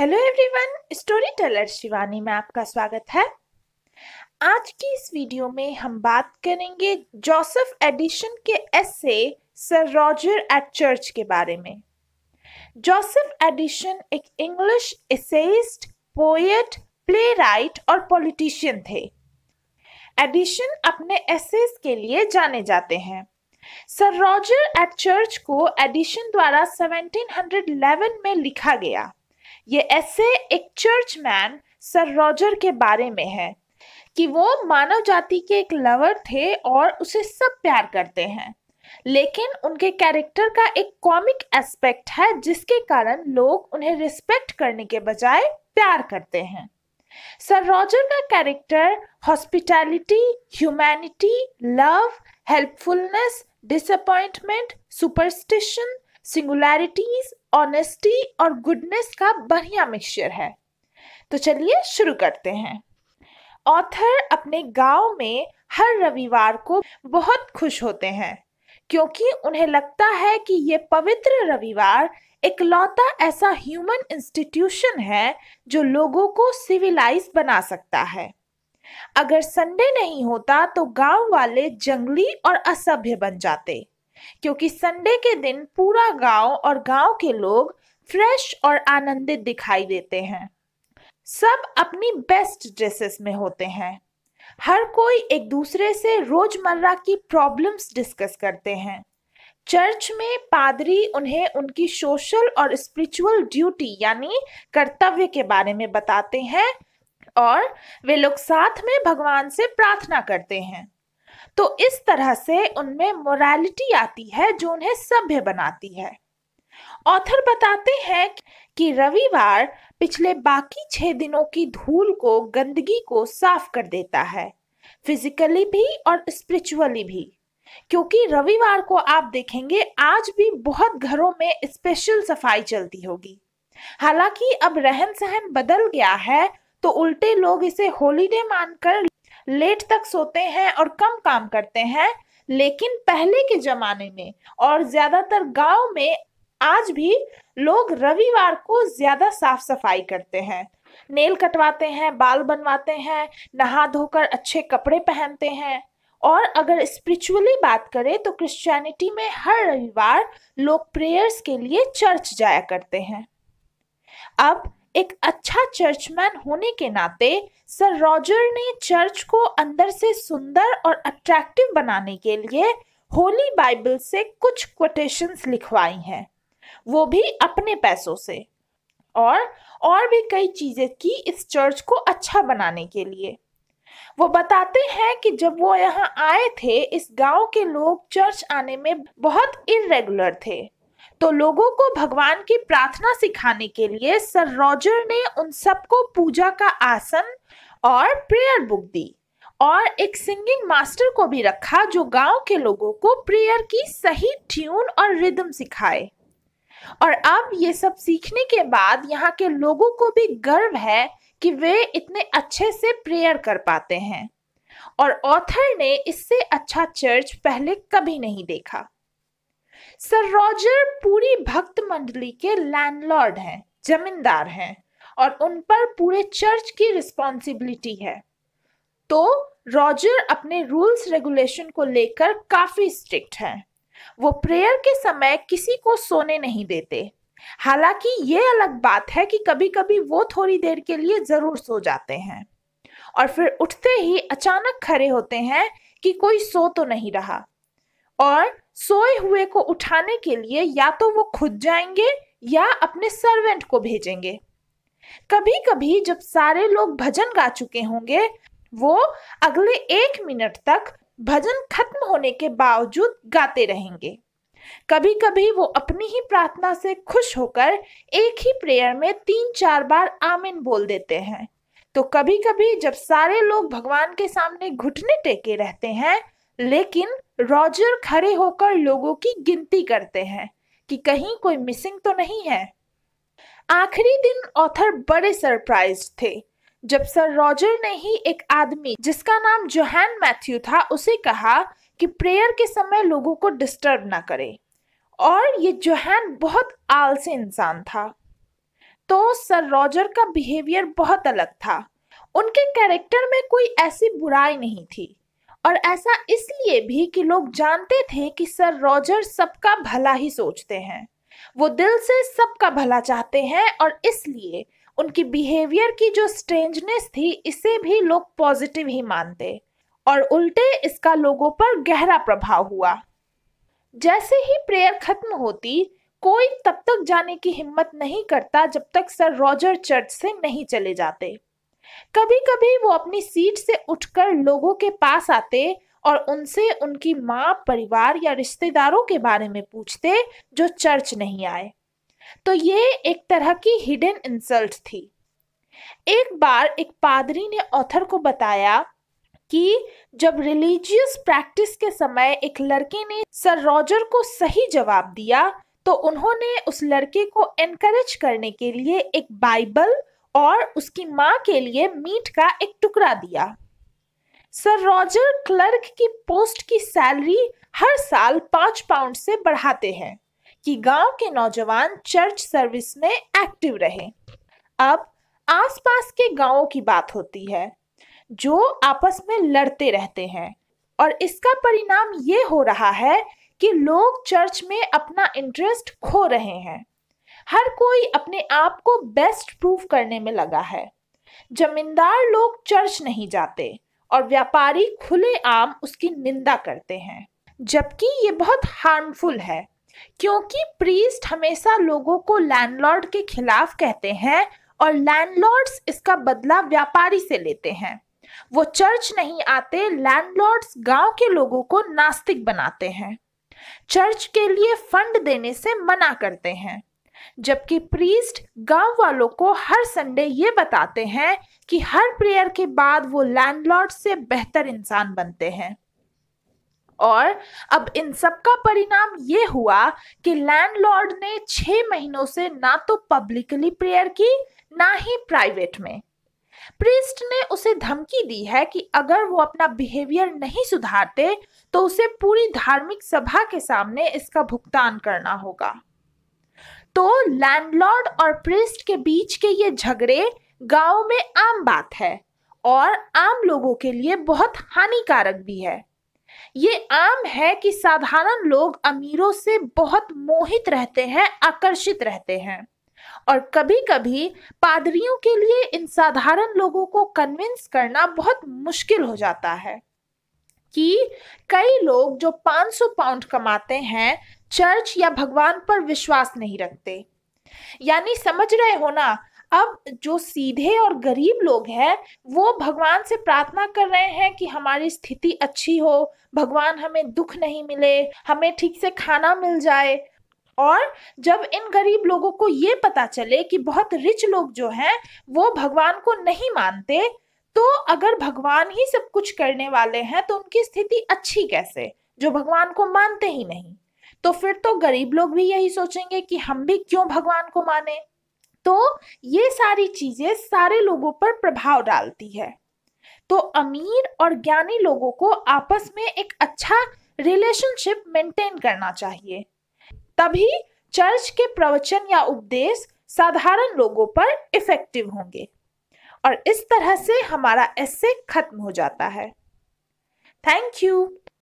hello everyone story teller Shivani में आपका स्वागत है आज की इस वीडियो में हम बात करेंगे जोसेफ एडिशन के essay sir Roger at church के बारे में जोसेफ एडिशन एक English essayist poet playwright और पॉलिटिशियन थे एडिशन अपने एसेस के लिए जाने जाते हैं सर रॉजर एट चर्च को एडिशन द्वारा 1711 में लिखा गया ये ऐसे एक चर्च मैन सर रॉजर के बारे में है कि वो मानव जाति के एक लवर थे और उसे सब प्यार करते हैं लेकिन उनके कैरेक्टर का एक कॉमिक एस्पेक्ट है जिसके कारण लोग उन्हें रिस्पेक्ट करने के बजाय प्यार करते हैं सर रॉजर का character hospitality humanity love helpfulness disappointment superstition singularities honesty और गुडनेस का बढ़िया मिक्सचर है तो चलिए शुरू करते हैं ऑथर अपने गांव में हर रविवार को बहुत खुश होते हैं क्योंकि उन्हें लगता है कि ये पवित्र रविवार इकलौता ऐसा ह्यूमन इंस्टीट्यूशन है जो लोगों को सिविलाइज बना सकता है अगर संडे नहीं होता तो गांव वाले जंगली और असभ्य बन जाते क्योंकि संडे के दिन पूरा गांव और गांव के लोग फ्रेश और आनंदित दिखाई देते हैं सब अपनी बेस्ट ड्रेसेस में होते हैं हर कोई एक दूसरे से रोजमर्रा की प्रॉब्लम्स डिस्कस करते हैं चर्च में पादरी उन्हें उनकी सोशल और स्पिरिचुअल ड्यूटी यानी कर्तव्य के बारे में बताते हैं और वे लोग साथ में भगवान से प्रार्थना करते हैं तो इस तरह से उनमें मोरालिटी आती है जो उन्हें सभ्य बनाती है ऑथर बताते हैं कि रविवार पिछले बाकी छह दिनों की धूल को गंदगी को साफ कर देता है फिजिकली भी और स्पिरिचुअली भी क्योंकि रविवार को आप देखेंगे आज भी बहुत घरों में स्पेशल सफाई चलती होगी हालांकि अब रहन सहन बदल गया है तो उल्टे लोग इसे हॉलीडे मानकर लेट तक सोते हैं और कम काम करते हैं लेकिन पहले के जमाने में और ज्यादातर गांव में आज भी लोग रविवार को ज्यादा साफ सफाई करते हैं नेल कटवाते हैं बाल बनवाते हैं नहा धोकर अच्छे कपड़े पहनते हैं और अगर स्पिरिचुअली बात करें तो क्रिश्चियनिटी में हर रविवार लोग प्रेयर्स के लिए चर्च जाया करते हैं अब एक अच्छा चर्चमैन होने के नाते सर रॉजर ने चर्च को अंदर से सुंदर और अट्रैक्टिव बनाने के लिए होली बाइबल से कुछ कोटेशंस लिखवाई हैं वो भी अपने पैसों से और और भी कई चीज़ें की इस चर्च को अच्छा बनाने के लिए वो बताते हैं कि जब वो यहाँ आए थे इस गांव के लोग चर्च आने में बहुत इरेगुलर थे तो लोगों को भगवान की प्रार्थना सिखाने के लिए सर रॉजर ने उन सबको पूजा का आसन और प्रेयर बुक दी और एक सिंगिंग मास्टर को भी रखा जो गांव के लोगों को प्रेयर की सही ट्यून और रिदम सिखाए और अब ये सब सीखने के बाद यहाँ के लोगों को भी गर्व है कि वे इतने अच्छे से प्रेयर कर पाते हैं और ऑथर ने इससे अच्छा चर्च पहले कभी नहीं देखा सर रॉजर पूरी भक्त मंडली के लैंडलॉर्ड हैं जमींदार हैं और उन पर पूरे चर्च की रिस्पॉन्सिबिलिटी है तो रॉजर अपने रूल्स रेगुलेशन को लेकर काफी स्ट्रिक्ट हैं वो प्रेयर के समय किसी को सोने नहीं देते हालांकि ये अलग बात है कि कभी कभी वो थोड़ी देर के लिए जरूर सो जाते हैं और फिर उठते ही अचानक खड़े होते हैं कि कोई सो तो नहीं रहा और सोए हुए को उठाने के लिए या तो वो खुद जाएंगे या अपने सर्वेंट को भेजेंगे कभी कभी जब सारे लोग भजन गा चुके होंगे वो अगले एक मिनट तक भजन खत्म होने के बावजूद गाते रहेंगे कभी कभी वो अपनी ही प्रार्थना से खुश होकर एक ही प्रेयर में तीन चार बार आमिन बोल देते हैं तो कभी कभी जब सारे लोग भगवान के सामने घुटने टेके रहते हैं लेकिन रॉजर खड़े होकर लोगों की गिनती करते हैं कि कहीं कोई मिसिंग तो नहीं है आखिरी दिन ऑथर बड़े सरप्राइज थे जब सर रॉजर ने ही एक आदमी जिसका नाम जोहान मैथ्यू था उसे कहा कि प्रेयर के समय लोगों को डिस्टर्ब ना करे और ये जोहान बहुत आलसी इंसान था तो सर रॉजर का बिहेवियर बहुत अलग था उनके कैरेक्टर में कोई ऐसी बुराई नहीं थी और ऐसा इसलिए भी कि लोग जानते थे कि सर रॉजर सबका भला ही सोचते हैं वो दिल से सबका भला चाहते हैं और इसलिए उनकी बिहेवियर की जो स्ट्रेंजनेस थी इसे भी लोग पॉजिटिव ही मानते और उल्टे इसका लोगों पर गहरा प्रभाव हुआ जैसे ही प्रेयर खत्म होती कोई तब तक जाने की हिम्मत नहीं करता जब तक सर रॉजर चर्च से नहीं चले जाते कभी कभी वो अपनी सीट से उठकर लोगों के पास आते और उनसे उनकी माँ परिवार या रिश्तेदारों के बारे में पूछते जो चर्च नहीं आए तो ये एक तरह की हिडन इंसल्ट थी एक बार एक पादरी ने ऑथर को बताया कि जब रिलीजियस प्रैक्टिस के समय एक लड़के ने सर रॉजर को सही जवाब दिया तो उन्होंने उस लड़के को एनकरेज करने के लिए एक बाइबल और उसकी माँ के लिए मीट का एक टुकड़ा दिया सर रॉजर क्लर्क की पोस्ट की सैलरी हर साल पांच पाउंड से बढ़ाते हैं कि गांव के नौजवान चर्च सर्विस में एक्टिव रहे अब आसपास के गांवों की बात होती है जो आपस में लड़ते रहते हैं और इसका परिणाम ये हो रहा है कि लोग चर्च में अपना इंटरेस्ट खो रहे हैं हर कोई अपने आप को बेस्ट प्रूफ करने में लगा है जमींदार लोग चर्च नहीं जाते और व्यापारी खुलेआम उसकी निंदा करते हैं जबकि ये बहुत हार्मफुल है क्योंकि प्रीस्ट हमेशा लोगों को लैंडलॉर्ड के खिलाफ कहते हैं और लैंडलॉर्ड्स इसका बदला व्यापारी से लेते हैं वो चर्च नहीं आते लैंडलॉर्ड्स गांव के लोगों को नास्तिक बनाते हैं चर्च के लिए फंड देने से मना करते हैं जबकि प्रीस्ट गांव वालों को हर संडे ये बताते हैं कि हर प्रेयर के बाद वो लैंडलॉर्ड से बेहतर इंसान बनते हैं और अब इन सब का परिणाम ये हुआ कि लैंडलॉर्ड ने छ महीनों से ना तो पब्लिकली प्रेयर की ना ही प्राइवेट में प्रीस्ट ने उसे धमकी दी है कि अगर वो अपना बिहेवियर नहीं सुधारते तो उसे पूरी धार्मिक सभा के सामने इसका भुगतान करना होगा तो लैंडलॉर्ड और प्रिस्ट के बीच के ये झगड़े गांव में आम बात है और आम लोगों के लिए बहुत हानिकारक भी है ये आम है कि साधारण लोग अमीरों से बहुत मोहित रहते हैं आकर्षित रहते हैं और कभी कभी पादरियों के लिए इन साधारण लोगों को कन्विंस करना बहुत मुश्किल हो जाता है कि कई लोग जो 500 पाउंड कमाते हैं चर्च या भगवान पर विश्वास नहीं रखते यानी समझ रहे हो ना अब जो सीधे और गरीब लोग हैं वो भगवान से प्रार्थना कर रहे हैं कि हमारी स्थिति अच्छी हो भगवान हमें दुख नहीं मिले हमें ठीक से खाना मिल जाए और जब इन गरीब लोगों को ये पता चले कि बहुत रिच लोग जो हैं वो भगवान को नहीं मानते तो अगर भगवान ही सब कुछ करने वाले हैं तो उनकी स्थिति अच्छी कैसे जो भगवान को मानते ही नहीं तो फिर तो गरीब लोग भी यही सोचेंगे कि हम भी क्यों भगवान को माने तो ये सारी चीजें सारे लोगों पर प्रभाव डालती है तो अमीर और ज्ञानी लोगों को आपस में एक अच्छा रिलेशनशिप मेंटेन करना चाहिए तभी चर्च के प्रवचन या उपदेश साधारण लोगों पर इफेक्टिव होंगे और इस तरह से हमारा एस्से खत्म हो जाता है थैंक यू